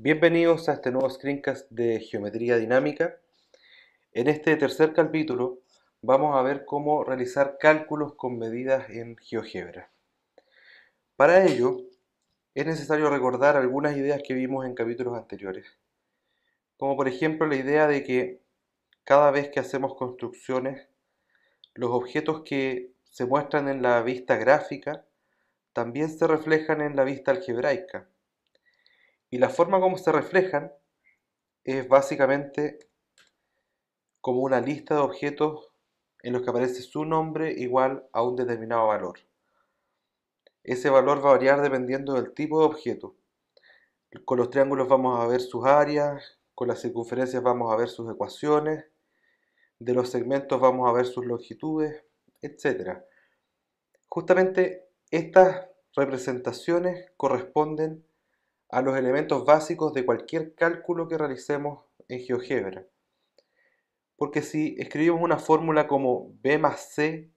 Bienvenidos a este nuevo screencast de Geometría Dinámica. En este tercer capítulo vamos a ver cómo realizar cálculos con medidas en GeoGebra. Para ello es necesario recordar algunas ideas que vimos en capítulos anteriores, como por ejemplo la idea de que cada vez que hacemos construcciones, los objetos que se muestran en la vista gráfica también se reflejan en la vista algebraica y la forma como se reflejan es básicamente como una lista de objetos en los que aparece su nombre igual a un determinado valor. Ese valor va a variar dependiendo del tipo de objeto. Con los triángulos vamos a ver sus áreas, con las circunferencias vamos a ver sus ecuaciones, de los segmentos vamos a ver sus longitudes, etc. Justamente estas representaciones corresponden a los elementos básicos de cualquier cálculo que realicemos en GeoGebra. Porque si escribimos una fórmula como B más C,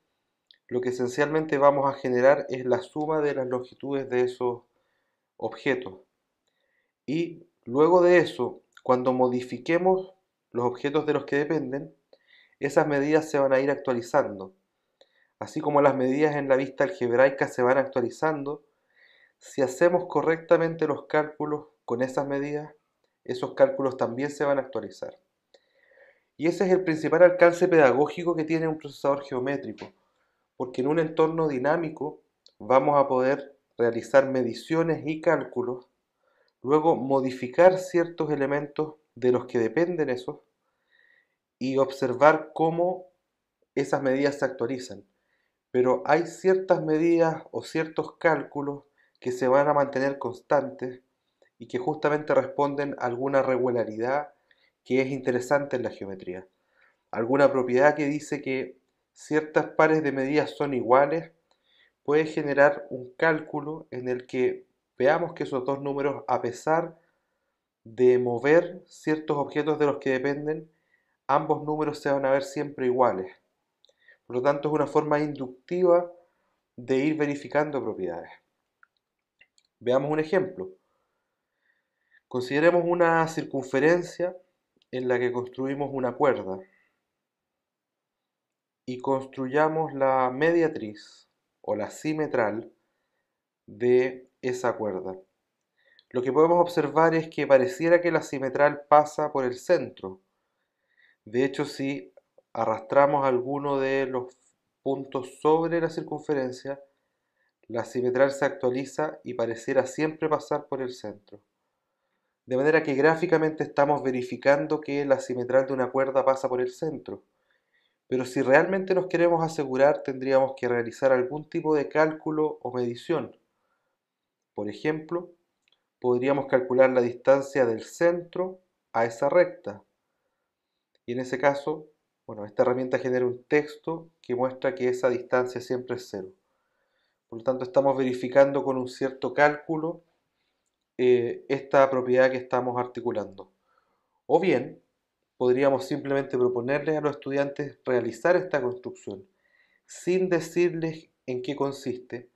lo que esencialmente vamos a generar es la suma de las longitudes de esos objetos. Y luego de eso, cuando modifiquemos los objetos de los que dependen, esas medidas se van a ir actualizando. Así como las medidas en la vista algebraica se van actualizando, si hacemos correctamente los cálculos con esas medidas, esos cálculos también se van a actualizar. Y ese es el principal alcance pedagógico que tiene un procesador geométrico, porque en un entorno dinámico vamos a poder realizar mediciones y cálculos, luego modificar ciertos elementos de los que dependen esos y observar cómo esas medidas se actualizan. Pero hay ciertas medidas o ciertos cálculos que se van a mantener constantes y que justamente responden a alguna regularidad que es interesante en la geometría. Alguna propiedad que dice que ciertas pares de medidas son iguales puede generar un cálculo en el que veamos que esos dos números, a pesar de mover ciertos objetos de los que dependen, ambos números se van a ver siempre iguales. Por lo tanto, es una forma inductiva de ir verificando propiedades. Veamos un ejemplo. Consideremos una circunferencia en la que construimos una cuerda y construyamos la mediatriz o la simetral de esa cuerda. Lo que podemos observar es que pareciera que la simetral pasa por el centro. De hecho, si arrastramos alguno de los puntos sobre la circunferencia, la simetral se actualiza y pareciera siempre pasar por el centro. De manera que gráficamente estamos verificando que la simetral de una cuerda pasa por el centro. Pero si realmente nos queremos asegurar tendríamos que realizar algún tipo de cálculo o medición. Por ejemplo, podríamos calcular la distancia del centro a esa recta. Y en ese caso, bueno, esta herramienta genera un texto que muestra que esa distancia siempre es cero. Por lo tanto, estamos verificando con un cierto cálculo eh, esta propiedad que estamos articulando. O bien, podríamos simplemente proponerles a los estudiantes realizar esta construcción sin decirles en qué consiste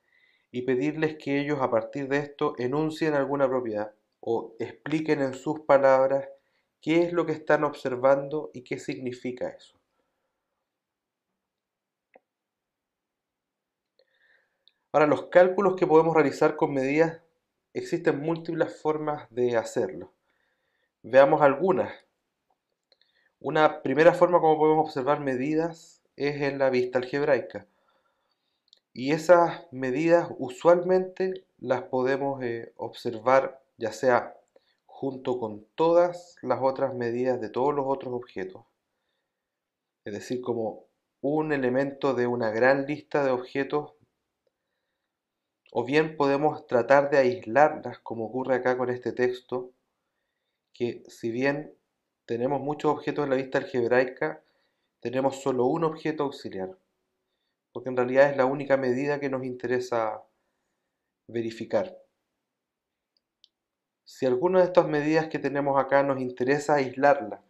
y pedirles que ellos a partir de esto enuncien alguna propiedad o expliquen en sus palabras qué es lo que están observando y qué significa eso. Ahora, los cálculos que podemos realizar con medidas, existen múltiples formas de hacerlo. Veamos algunas. Una primera forma como podemos observar medidas es en la vista algebraica. Y esas medidas usualmente las podemos eh, observar ya sea junto con todas las otras medidas de todos los otros objetos. Es decir, como un elemento de una gran lista de objetos o bien podemos tratar de aislarlas, como ocurre acá con este texto, que si bien tenemos muchos objetos en la vista algebraica, tenemos solo un objeto auxiliar, porque en realidad es la única medida que nos interesa verificar. Si alguna de estas medidas que tenemos acá nos interesa aislarla,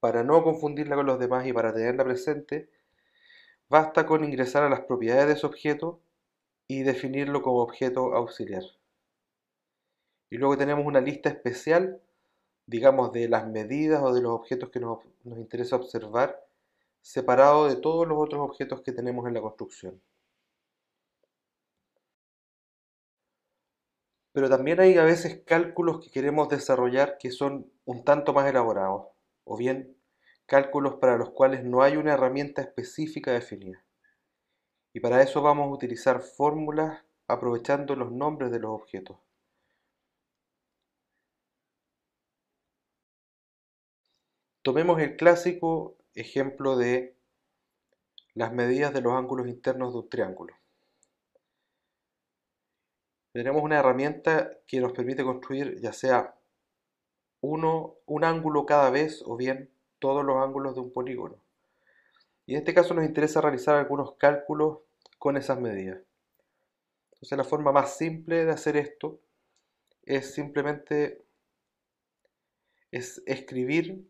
para no confundirla con los demás y para tenerla presente, basta con ingresar a las propiedades de ese objeto y definirlo como objeto auxiliar. Y luego tenemos una lista especial, digamos, de las medidas o de los objetos que nos, interesa observar, separado de todos los otros objetos que tenemos en la construcción. Pero también hay a veces cálculos que queremos desarrollar que son un tanto más elaborados, o bien cálculos para los cuales no hay una herramienta específica definida. Y para eso vamos a utilizar fórmulas aprovechando los nombres de los objetos. Tomemos el clásico ejemplo de las medidas de los ángulos internos de un triángulo. Tenemos una herramienta que nos permite construir ya sea uno, un ángulo cada vez o bien todos los ángulos de un polígono. Y en este caso nos interesa realizar algunos cálculos con esas medidas. Entonces la forma más simple de hacer esto es simplemente es escribir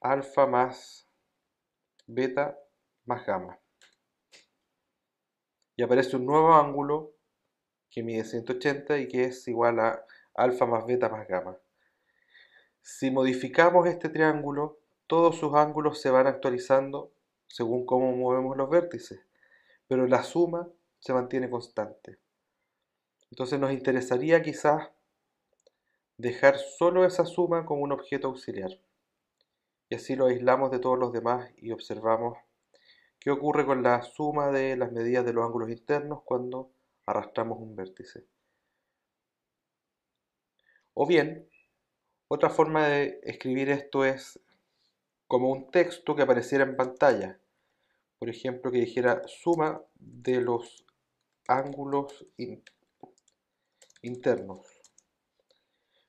alfa más beta más gamma. Y aparece un nuevo ángulo que mide 180 y que es igual a alfa más beta más gamma. Si modificamos este triángulo todos sus ángulos se van actualizando según cómo movemos los vértices, pero la suma se mantiene constante. Entonces nos interesaría quizás dejar solo esa suma como un objeto auxiliar. Y así lo aislamos de todos los demás y observamos qué ocurre con la suma de las medidas de los ángulos internos cuando arrastramos un vértice. O bien, otra forma de escribir esto es como un texto que apareciera en pantalla. Por ejemplo, que dijera suma de los ángulos internos.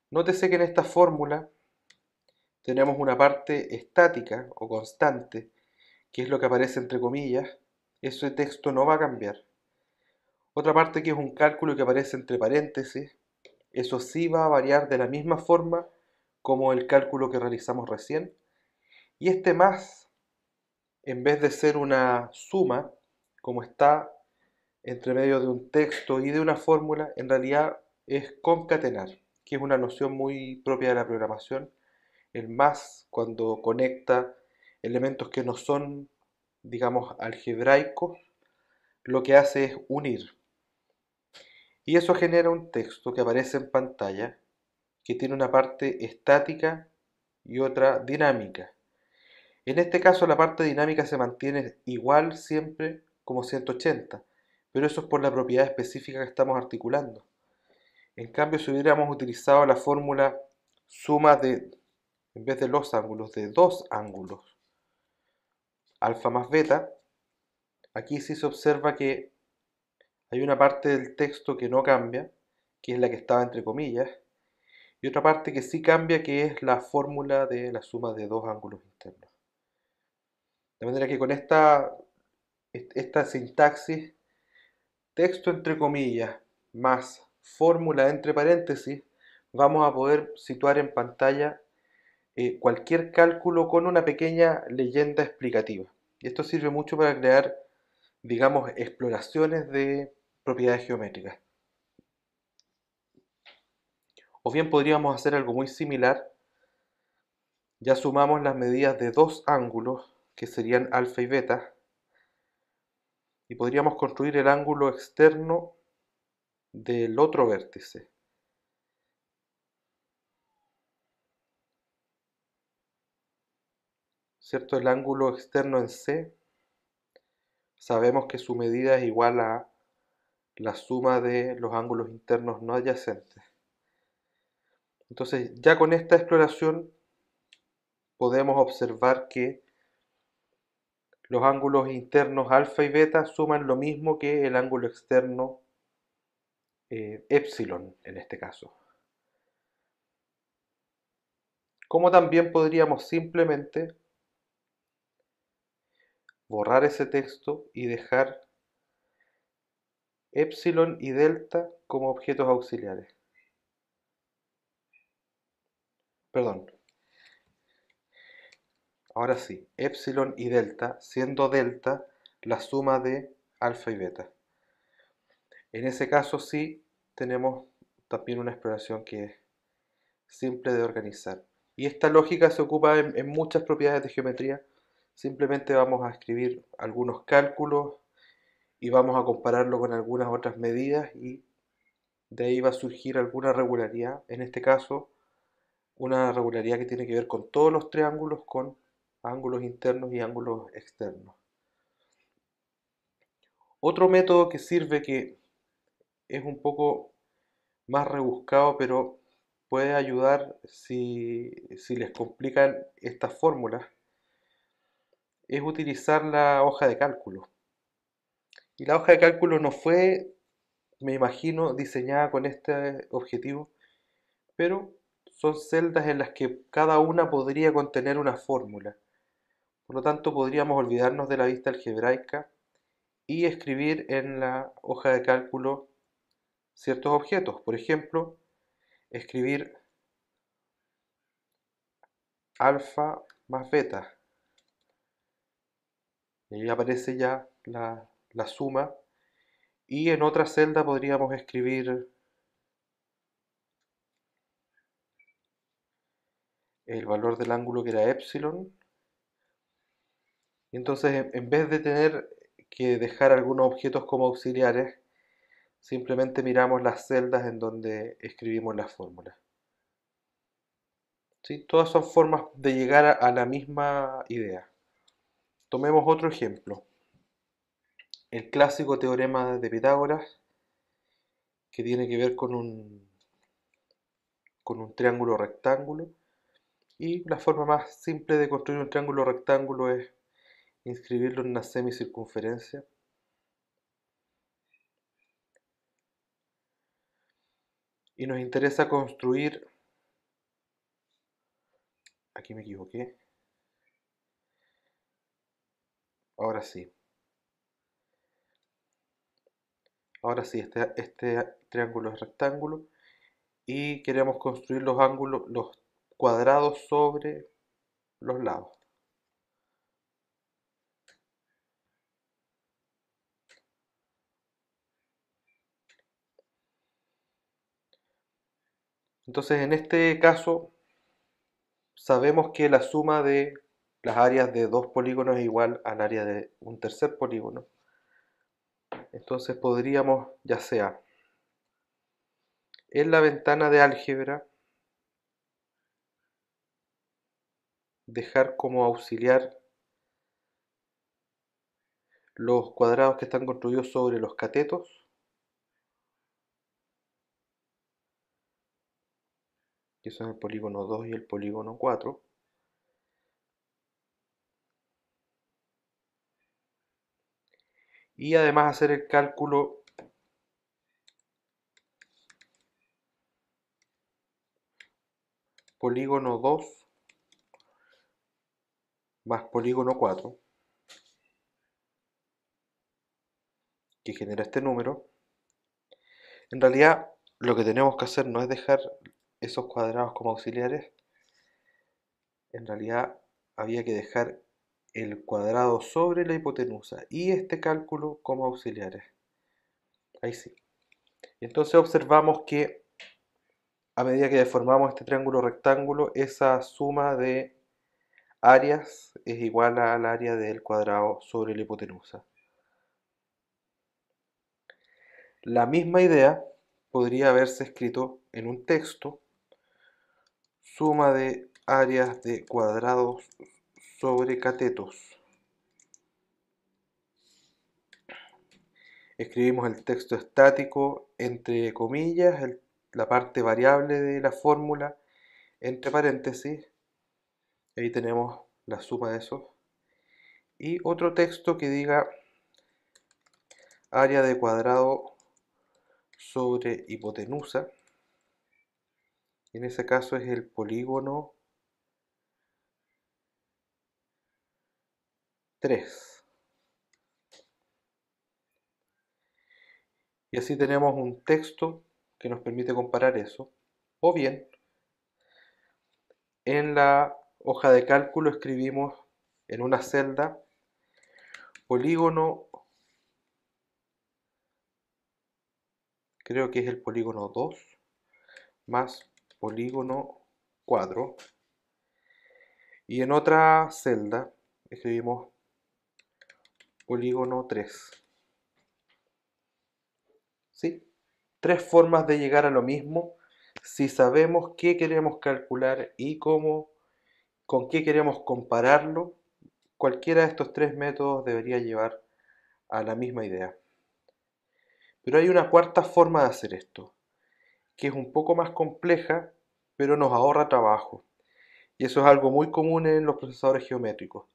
Nótese que en esta fórmula tenemos una parte estática o constante, que es lo que aparece entre comillas. Ese texto no va a cambiar. Otra parte que es un cálculo que aparece entre paréntesis, eso sí va a variar de la misma forma como el cálculo que realizamos recién, y este más, en vez de ser una suma, como está entre medio de un texto y de una fórmula, en realidad es concatenar, que es una noción muy propia de la programación. El más, cuando conecta elementos que no son, digamos, algebraicos, lo que hace es unir. Y eso genera un texto que aparece en pantalla, que tiene una parte estática y otra dinámica. En este caso la parte dinámica se mantiene igual siempre como 180, pero eso es por la propiedad específica que estamos articulando. En cambio, si hubiéramos utilizado la fórmula suma de, en vez de los ángulos, de dos ángulos, alfa más beta, aquí sí se observa que hay una parte del texto que no cambia, que es la que estaba entre comillas, y otra parte que sí cambia, que es la fórmula de la suma de dos ángulos internos. De manera que con esta, esta sintaxis, texto entre comillas más fórmula entre paréntesis, vamos a poder situar en pantalla eh, cualquier cálculo con una pequeña leyenda explicativa. Y esto sirve mucho para crear, digamos, exploraciones de propiedades geométricas. O bien podríamos hacer algo muy similar. Ya sumamos las medidas de dos ángulos que serían alfa y beta, y podríamos construir el ángulo externo del otro vértice. ¿Cierto? El ángulo externo en C, sabemos que su medida es igual a la suma de los ángulos internos no adyacentes. Entonces, ya con esta exploración podemos observar que los ángulos internos alfa y beta suman lo mismo que el ángulo externo eh, epsilon en este caso. Como también podríamos simplemente borrar ese texto y dejar epsilon y delta como objetos auxiliares. Perdón, Ahora sí, epsilon y delta, siendo delta la suma de alfa y beta. En ese caso sí tenemos también una exploración que es simple de organizar. Y esta lógica se ocupa en, en muchas propiedades de geometría. Simplemente vamos a escribir algunos cálculos y vamos a compararlo con algunas otras medidas y de ahí va a surgir alguna regularidad. En este caso, una regularidad que tiene que ver con todos los triángulos con ángulos internos y ángulos externos. Otro método que sirve que es un poco más rebuscado, pero puede ayudar si, les complican estas fórmulas, es utilizar la hoja de cálculo. Y la hoja de cálculo no fue, me imagino, diseñada con este objetivo, pero son celdas en las que cada una podría contener una fórmula. Por lo tanto, podríamos olvidarnos de la vista algebraica y escribir en la hoja de cálculo ciertos objetos. Por ejemplo, escribir alfa más beta. Y ahí aparece ya la, la suma. Y en otra celda podríamos escribir el valor del ángulo que era epsilon entonces, en vez de tener que dejar algunos objetos como auxiliares, simplemente miramos las celdas en donde escribimos las fórmulas. ¿Sí? Todas son formas de llegar a la misma idea. Tomemos otro ejemplo. El clásico teorema de Pitágoras, que tiene que ver con un, con un triángulo rectángulo. Y la forma más simple de construir un triángulo rectángulo es inscribirlo en una semicircunferencia. Y nos interesa construir, aquí me equivoqué, ahora sí, ahora sí, este, este triángulo es rectángulo y queremos construir los ángulos, los cuadrados sobre los lados. Entonces, en este caso, sabemos que la suma de las áreas de dos polígonos es igual al área de un tercer polígono. Entonces podríamos, ya sea en la ventana de álgebra, dejar como auxiliar los cuadrados que están construidos sobre los catetos que son el polígono 2 y el polígono 4. Y además hacer el cálculo polígono 2 más polígono 4 que genera este número en realidad lo que tenemos que hacer no es dejar esos cuadrados como auxiliares, en realidad había que dejar el cuadrado sobre la hipotenusa y este cálculo como auxiliares. Ahí sí. Y Entonces observamos que a medida que deformamos este triángulo rectángulo, esa suma de áreas es igual al área del cuadrado sobre la hipotenusa. La misma idea podría haberse escrito en un texto Suma de áreas de cuadrados sobre catetos. Escribimos el texto estático entre comillas, la parte variable de la fórmula entre paréntesis. Ahí tenemos la suma de esos. Y otro texto que diga área de cuadrado sobre hipotenusa. En ese caso es el polígono 3. Y así tenemos un texto que nos permite comparar eso. O bien, en la hoja de cálculo escribimos en una celda polígono, creo que es el polígono 2, más polígono 4 Y en otra celda escribimos polígono 3. ¿Sí? Tres formas de llegar a lo mismo si sabemos qué queremos calcular y cómo, con qué queremos compararlo. Cualquiera de estos tres métodos debería llevar a la misma idea. Pero hay una cuarta forma de hacer esto, que es un poco más compleja, pero nos ahorra trabajo. Y eso es algo muy común en los procesadores geométricos.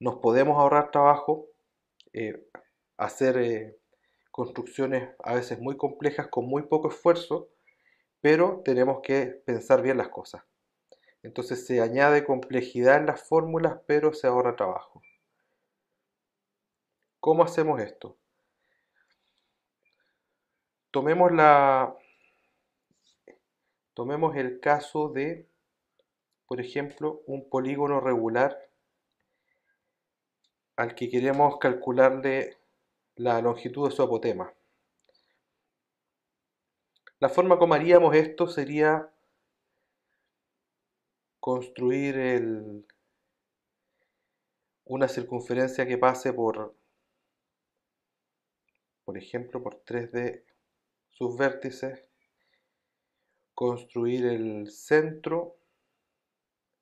Nos podemos ahorrar trabajo, eh, hacer eh, construcciones a veces muy complejas con muy poco esfuerzo, pero tenemos que pensar bien las cosas. Entonces se añade complejidad en las fórmulas, pero se ahorra trabajo. ¿Cómo hacemos esto? Tomemos la, Tomemos el caso de, por ejemplo, un polígono regular al que queremos calcularle la longitud de su apotema. La forma como haríamos esto sería construir una circunferencia que pase por, por ejemplo, por 3 de sus vértices construir el centro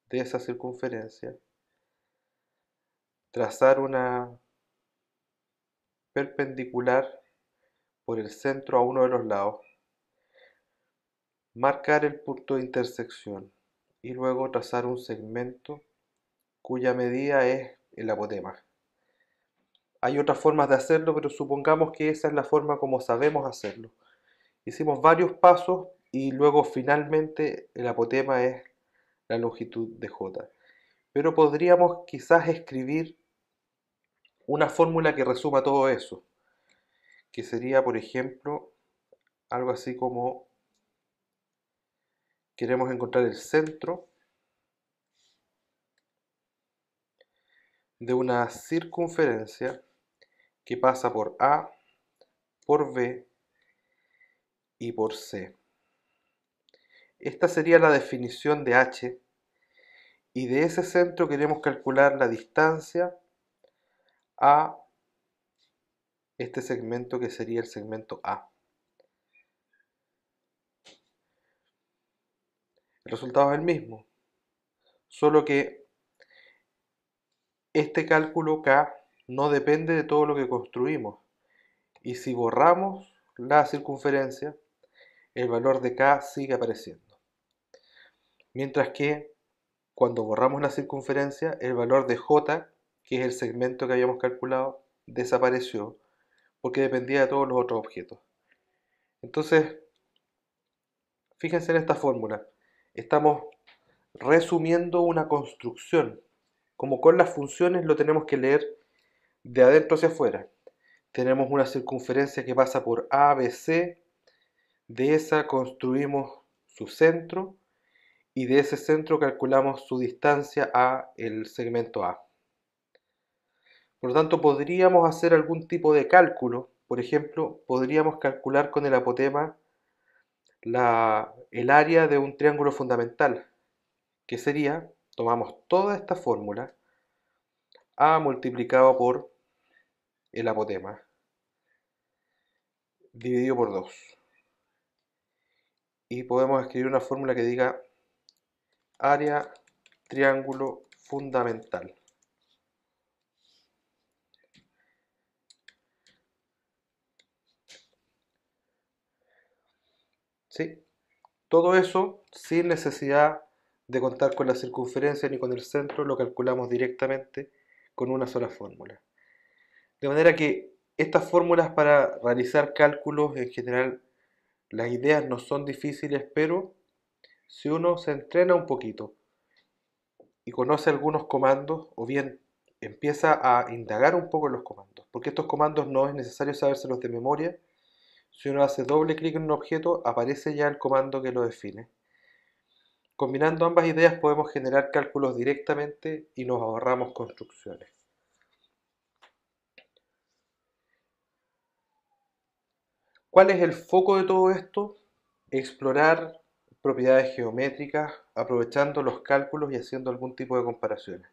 de esa circunferencia, trazar una perpendicular por el centro a uno de los lados, marcar el punto de intersección y luego trazar un segmento cuya medida es el apotema. Hay otras formas de hacerlo, pero supongamos que esa es la forma como sabemos hacerlo. Hicimos varios pasos y luego finalmente el apotema es la longitud de J. Pero podríamos quizás escribir una fórmula que resuma todo eso, que sería, por ejemplo, algo así como queremos encontrar el centro de una circunferencia que pasa por A, por B y por C. Esta sería la definición de H y de ese centro queremos calcular la distancia a este segmento que sería el segmento A. El resultado es el mismo, solo que este cálculo K no depende de todo lo que construimos y si borramos la circunferencia, el valor de K sigue apareciendo mientras que cuando borramos la circunferencia, el valor de j, que es el segmento que habíamos calculado, desapareció, porque dependía de todos los otros objetos. Entonces, fíjense en esta fórmula. Estamos resumiendo una construcción. Como con las funciones lo tenemos que leer de adentro hacia afuera. Tenemos una circunferencia que pasa por ABC. De esa construimos su centro y de ese centro calculamos su distancia a el segmento A. Por lo tanto, podríamos hacer algún tipo de cálculo. Por ejemplo, podríamos calcular con el apotema el área de un triángulo fundamental, que sería, tomamos toda esta fórmula, A multiplicado por el apotema, dividido por 2. Y podemos escribir una fórmula que diga área triángulo fundamental. ¿Sí? Todo eso sin necesidad de contar con la circunferencia ni con el centro, lo calculamos directamente con una sola fórmula. De manera que estas fórmulas para realizar cálculos en general, las ideas no son difíciles, pero si uno se entrena un poquito y conoce algunos comandos o bien empieza a indagar un poco en los comandos, porque estos comandos no es necesario sabérselos de memoria. Si uno hace doble clic en un objeto, aparece ya el comando que lo define. Combinando ambas ideas podemos generar cálculos directamente y nos ahorramos construcciones. ¿Cuál es el foco de todo esto? Explorar propiedades geométricas, aprovechando los cálculos y haciendo algún tipo de comparaciones.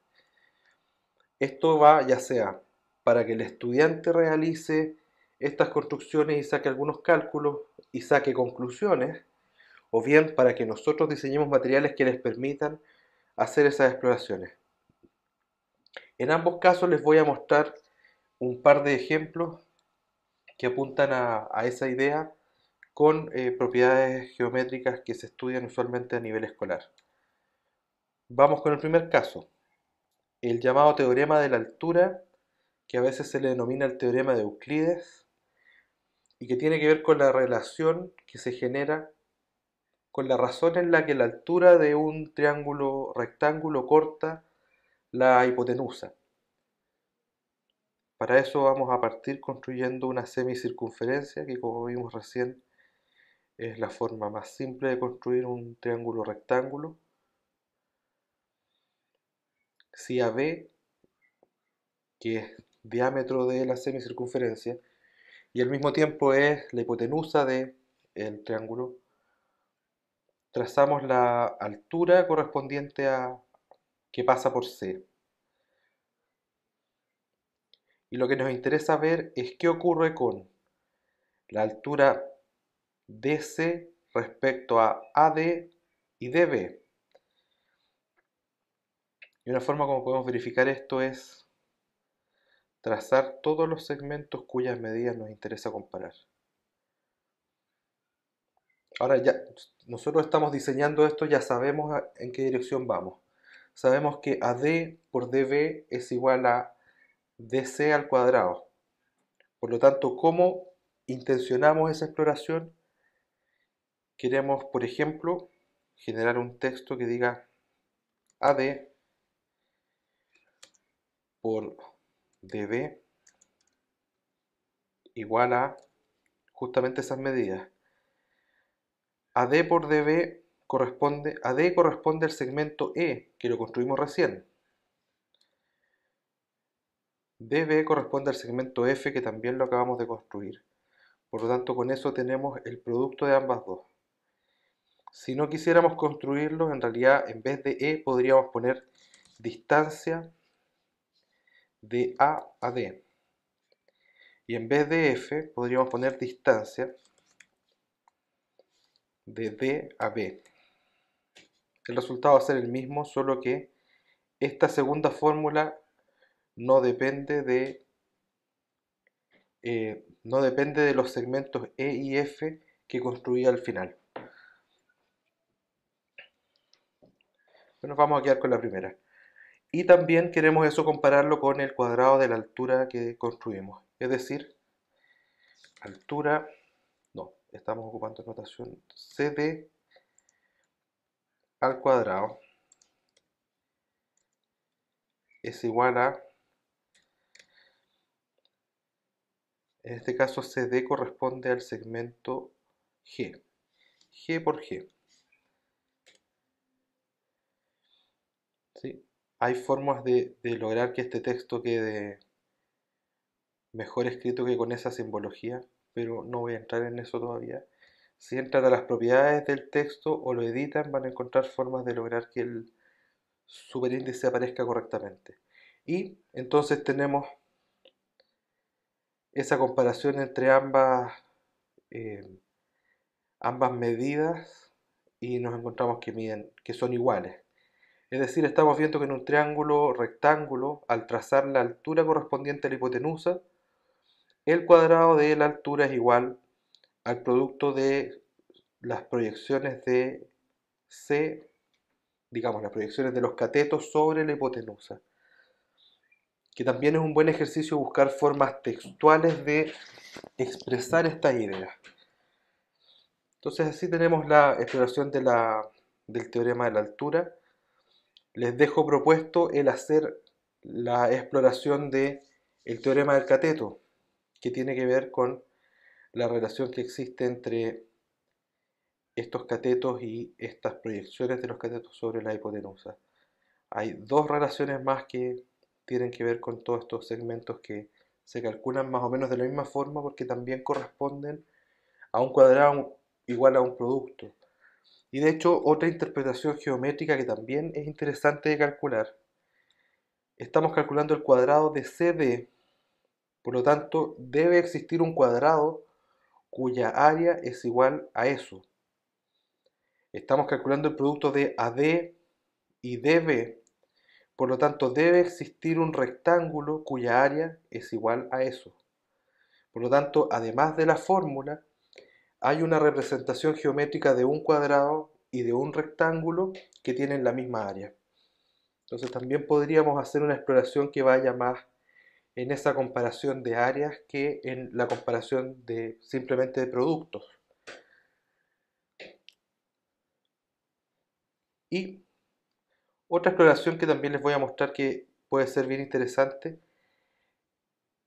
Esto va ya sea para que el estudiante realice estas construcciones y saque algunos cálculos y saque conclusiones, o bien para que nosotros diseñemos materiales que les permitan hacer esas exploraciones. En ambos casos les voy a mostrar un par de ejemplos que apuntan a, a esa idea con eh, propiedades geométricas que se estudian usualmente a nivel escolar. Vamos con el primer caso, el llamado teorema de la altura, que a veces se le denomina el teorema de Euclides, y que tiene que ver con la relación que se genera con la razón en la que la altura de un triángulo rectángulo corta la hipotenusa. Para eso vamos a partir construyendo una semicircunferencia que como vimos recién es la forma más simple de construir un triángulo rectángulo. Si AB, que es diámetro de la semicircunferencia, y al mismo tiempo es la hipotenusa del el triángulo, trazamos la altura correspondiente a que pasa por C. Y lo que nos interesa ver es qué ocurre con la altura DC respecto a AD y DB. Y una forma como podemos verificar esto es trazar todos los segmentos cuyas medidas nos interesa comparar. Ahora ya nosotros estamos diseñando esto, ya sabemos en qué dirección vamos. Sabemos que AD por DB es igual a DC al cuadrado. Por lo tanto, ¿cómo intencionamos esa exploración? Queremos, por ejemplo, generar un texto que diga AD por DB igual a justamente esas medidas. AD por DB corresponde, AD corresponde al segmento E, que lo construimos recién. DB corresponde al segmento F, que también lo acabamos de construir. Por lo tanto, con eso tenemos el producto de ambas dos. Si no quisiéramos construirlo, en realidad en vez de E podríamos poner distancia de A a D. Y en vez de F podríamos poner distancia de D a B. El resultado va a ser el mismo, solo que esta segunda fórmula no depende de eh, no depende de los segmentos E y F que construí al final. Nos vamos a quedar con la primera. Y también queremos eso compararlo con el cuadrado de la altura que construimos. Es decir, altura, no, estamos ocupando notación CD al cuadrado es igual a, en este caso CD corresponde al segmento G, G por G. hay formas de, lograr que este texto quede mejor escrito que con esa simbología, pero no voy a entrar en eso todavía. Si entran a las propiedades del texto o lo editan, van a encontrar formas de lograr que el superíndice aparezca correctamente. Y entonces tenemos esa comparación entre ambas, eh, ambas medidas y nos encontramos que miden, que son iguales. Es decir, estamos viendo que en un triángulo rectángulo, al trazar la altura correspondiente a la hipotenusa, el cuadrado de la altura es igual al producto de las proyecciones de C, digamos, las proyecciones de los catetos sobre la hipotenusa. Que también es un buen ejercicio buscar formas textuales de expresar esta idea. Entonces así tenemos la exploración del teorema de la altura les dejo propuesto el hacer la exploración del el teorema del cateto, que tiene que ver con la relación que existe entre estos catetos y estas proyecciones de los catetos sobre la hipotenusa. Hay dos relaciones más que tienen que ver con todos estos segmentos que se calculan más o menos de la misma forma porque también corresponden a un cuadrado igual a un producto. Y de hecho, otra interpretación geométrica que también es interesante de calcular. Estamos calculando el cuadrado de CD. Por lo tanto, debe existir un cuadrado cuya área es igual a eso. Estamos calculando el producto de AD y DB. Por lo tanto, debe existir un rectángulo cuya área es igual a eso. Por lo tanto, además de la fórmula, hay una representación geométrica de un cuadrado y de un rectángulo que tienen la misma área. Entonces también podríamos hacer una exploración que vaya más en esa comparación de áreas que en la comparación de simplemente de productos. Y otra exploración que también les voy a mostrar que puede ser bien interesante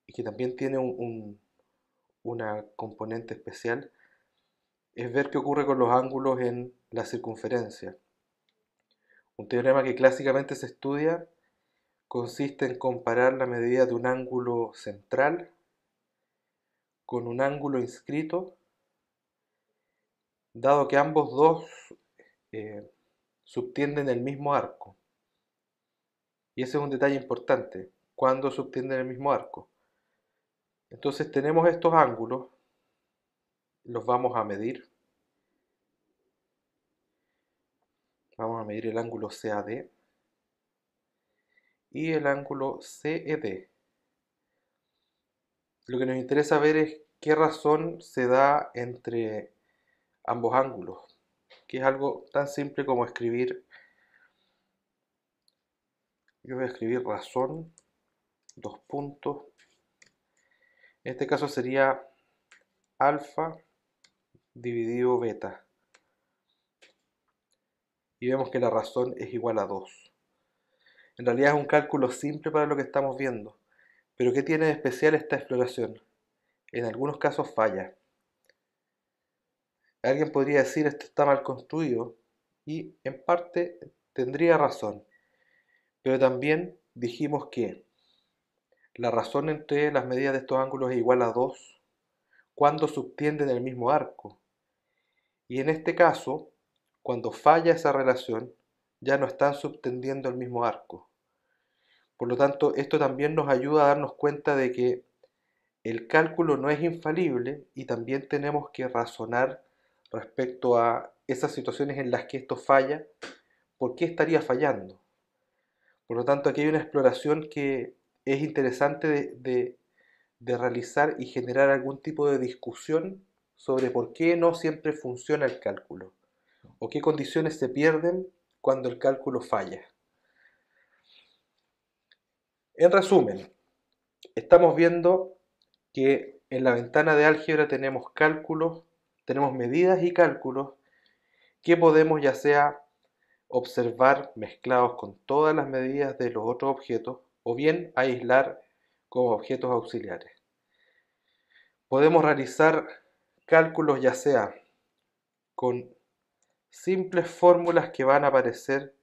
y que también tiene una componente especial es ver qué ocurre con los ángulos en la circunferencia. Un teorema que clásicamente se estudia consiste en comparar la medida de un ángulo central con un ángulo inscrito, dado que ambos dos eh, subtienden el mismo arco. Y ese es un detalle importante, cuando subtienden el mismo arco. Entonces tenemos estos ángulos los vamos a medir. Vamos a medir el ángulo CAD y el ángulo CED. Lo que nos interesa ver es qué razón se da entre ambos ángulos, que es algo tan simple como escribir, yo voy a escribir razón, dos puntos, en este caso sería alfa dividido beta. Y vemos que la razón es igual a 2. En realidad es un cálculo simple para lo que estamos viendo. Pero ¿qué tiene de especial esta exploración? En algunos casos falla. Alguien podría decir esto está mal construido y en parte tendría razón. Pero también dijimos que la razón entre las medidas de estos ángulos es igual a 2 cuando subtienden el mismo arco. Y en este caso, cuando falla esa relación, ya no están subtendiendo el mismo arco. Por lo tanto, esto también nos ayuda a darnos cuenta de que el cálculo no es infalible y también tenemos que razonar respecto a esas situaciones en las que esto falla, ¿por qué estaría fallando? Por lo tanto, aquí hay una exploración que es interesante de, de realizar y generar algún tipo de discusión sobre por qué no siempre funciona el cálculo o qué condiciones se pierden cuando el cálculo falla. En resumen, estamos viendo que en la ventana de álgebra tenemos cálculos, tenemos medidas y cálculos que podemos ya sea observar mezclados con todas las medidas de los otros objetos o bien aislar como objetos auxiliares. Podemos realizar cálculos, ya sea con simples fórmulas que van a aparecer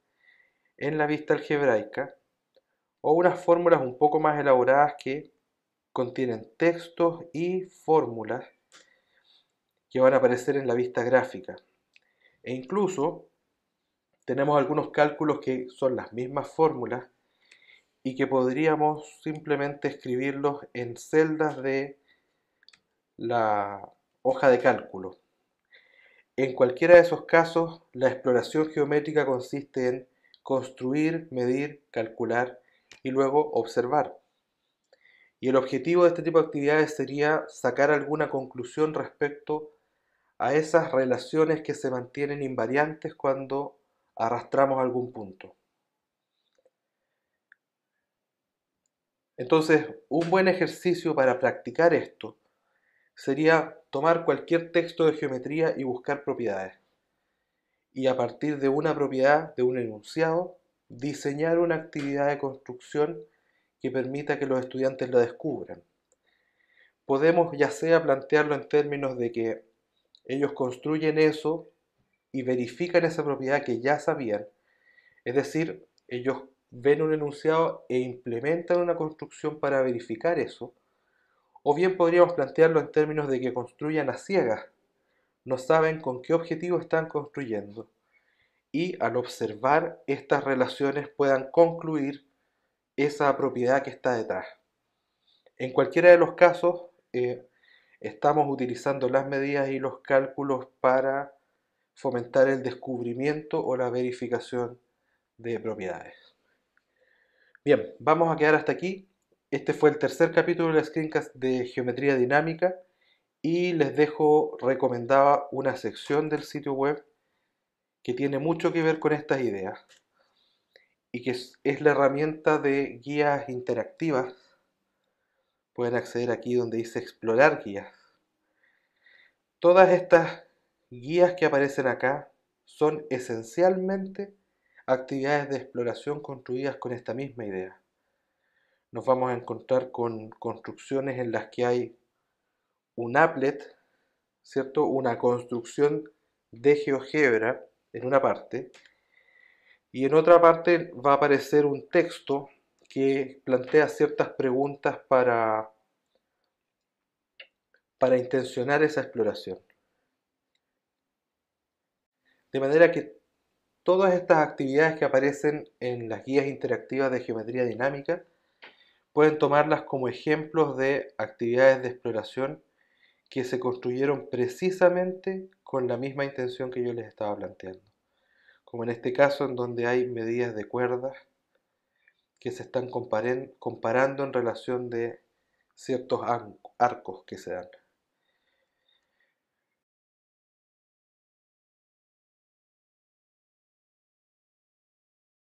en la vista algebraica o unas fórmulas un poco más elaboradas que contienen textos y fórmulas que van a aparecer en la vista gráfica. E incluso tenemos algunos cálculos que son las mismas fórmulas y que podríamos simplemente escribirlos en celdas de la hoja de cálculo. En cualquiera de esos casos, la exploración geométrica consiste en construir, medir, calcular y luego observar. Y el objetivo de este tipo de actividades sería sacar alguna conclusión respecto a esas relaciones que se mantienen invariantes cuando arrastramos algún punto. Entonces, un buen ejercicio para practicar esto sería tomar cualquier texto de geometría y buscar propiedades. Y a partir de una propiedad, de un enunciado, diseñar una actividad de construcción que permita que los estudiantes la descubran. Podemos ya sea plantearlo en términos de que ellos construyen eso y verifican esa propiedad que ya sabían. Es decir, ellos ven un enunciado e implementan una construcción para verificar eso o bien podríamos plantearlo en términos de que construyan a ciegas. No saben con qué objetivo están construyendo. Y al observar estas relaciones puedan concluir esa propiedad que está detrás. En cualquiera de los casos, eh, estamos utilizando las medidas y los cálculos para fomentar el descubrimiento o la verificación de propiedades. Bien, vamos a quedar hasta aquí. Este fue el tercer capítulo de las screencast de geometría dinámica y les dejo recomendada una sección del sitio web que tiene mucho que ver con estas ideas y que es, es la herramienta de guías interactivas. Pueden acceder aquí donde dice explorar guías. Todas estas guías que aparecen acá son esencialmente actividades de exploración construidas con esta misma idea nos vamos a encontrar con construcciones en las que hay un applet, ¿cierto? Una construcción de GeoGebra en una parte y en otra parte va a aparecer un texto que plantea ciertas preguntas para, para intencionar esa exploración. De manera que todas estas actividades que aparecen en las guías interactivas de geometría dinámica pueden tomarlas como ejemplos de actividades de exploración que se construyeron precisamente con la misma intención que yo les estaba planteando. Como en este caso en donde hay medidas de cuerdas que se están comparando en relación de ciertos arcos que se dan.